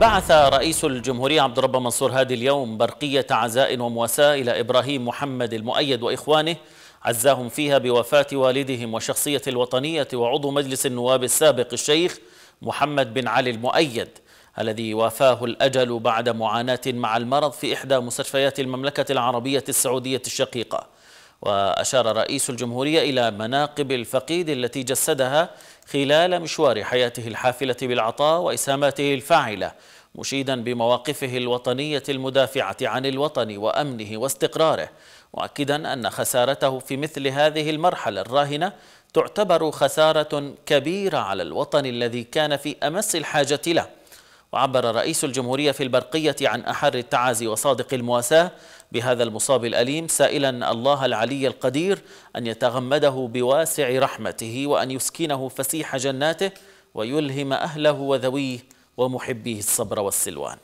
بعث رئيس الجمهورية عبد الرب منصور هادي اليوم برقية عزاء ومواساة إلى إبراهيم محمد المؤيد وإخوانه عزاهم فيها بوفاة والدهم وشخصية الوطنية وعضو مجلس النواب السابق الشيخ محمد بن علي المؤيد الذي وافاه الأجل بعد معاناة مع المرض في إحدى مستشفيات المملكة العربية السعودية الشقيقة وأشار رئيس الجمهورية إلى مناقب الفقيد التي جسدها خلال مشوار حياته الحافلة بالعطاء وإسهاماته الفاعلة مشيدا بمواقفه الوطنية المدافعة عن الوطن وأمنه واستقراره مؤكدا أن خسارته في مثل هذه المرحلة الراهنة تعتبر خسارة كبيرة على الوطن الذي كان في أمس الحاجة له وعبر رئيس الجمهورية في البرقية عن أحر التعازي وصادق المواساة بهذا المصاب الأليم سائلا الله العلي القدير أن يتغمده بواسع رحمته وأن يسكنه فسيح جناته ويلهم أهله وذويه ومحبيه الصبر والسلوان